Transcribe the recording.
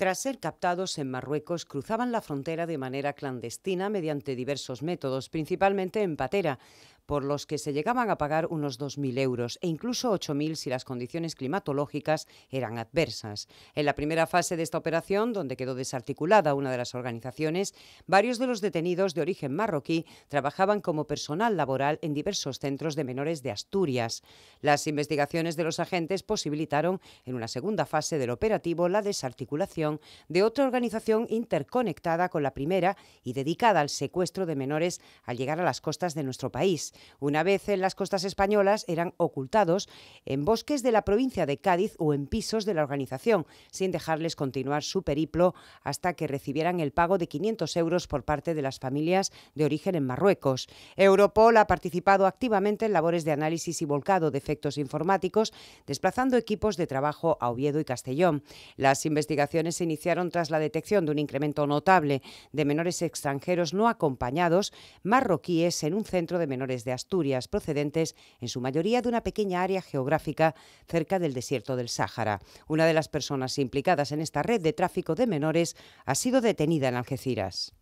Tras ser captados en Marruecos, cruzaban la frontera de manera clandestina mediante diversos métodos, principalmente en patera, por los que se llegaban a pagar unos 2.000 euros e incluso 8.000 si las condiciones climatológicas eran adversas. En la primera fase de esta operación, donde quedó desarticulada una de las organizaciones, varios de los detenidos de origen marroquí trabajaban como personal laboral en diversos centros de menores de Asturias. Las investigaciones de los agentes posibilitaron, en una segunda fase del operativo, la desarticulación de otra organización interconectada con la primera y dedicada al secuestro de menores al llegar a las costas de nuestro país. Una vez en las costas españolas eran ocultados en bosques de la provincia de Cádiz o en pisos de la organización, sin dejarles continuar su periplo hasta que recibieran el pago de 500 euros por parte de las familias de origen en Marruecos. Europol ha participado activamente en labores de análisis y volcado de efectos informáticos, desplazando equipos de trabajo a Oviedo y Castellón. Las investigaciones se iniciaron tras la detección de un incremento notable de menores extranjeros no acompañados marroquíes en un centro de menores de de Asturias procedentes en su mayoría de una pequeña área geográfica cerca del desierto del Sáhara. Una de las personas implicadas en esta red de tráfico de menores ha sido detenida en Algeciras.